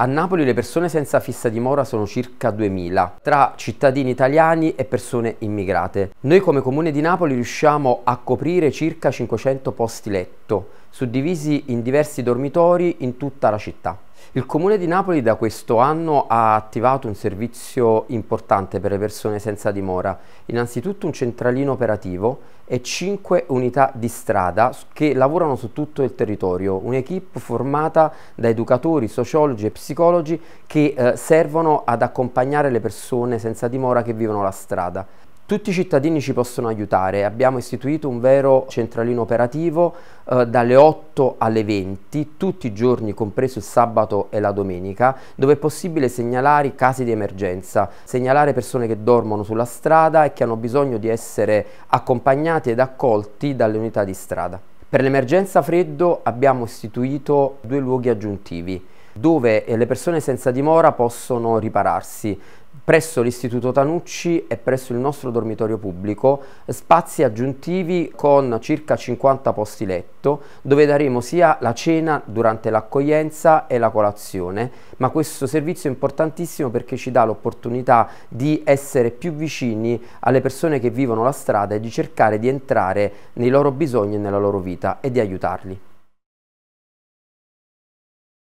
A Napoli le persone senza fissa dimora sono circa 2000, tra cittadini italiani e persone immigrate. Noi come Comune di Napoli riusciamo a coprire circa 500 posti letto, suddivisi in diversi dormitori in tutta la città. Il Comune di Napoli da questo anno ha attivato un servizio importante per le persone senza dimora, innanzitutto un centralino operativo e 5 unità di strada che lavorano su tutto il territorio, un'equipe formata da educatori, sociologi e psicologi che eh, servono ad accompagnare le persone senza dimora che vivono la strada. Tutti i cittadini ci possono aiutare, abbiamo istituito un vero centralino operativo eh, dalle 8 alle 20, tutti i giorni, compreso il sabato e la domenica, dove è possibile segnalare casi di emergenza, segnalare persone che dormono sulla strada e che hanno bisogno di essere accompagnate ed accolti dalle unità di strada. Per l'emergenza freddo abbiamo istituito due luoghi aggiuntivi dove le persone senza dimora possono ripararsi, presso l'Istituto Tanucci e presso il nostro dormitorio pubblico spazi aggiuntivi con circa 50 posti letto dove daremo sia la cena durante l'accoglienza e la colazione, ma questo servizio è importantissimo perché ci dà l'opportunità di essere più vicini alle persone che vivono la strada e di cercare di entrare nei loro bisogni e nella loro vita e di aiutarli.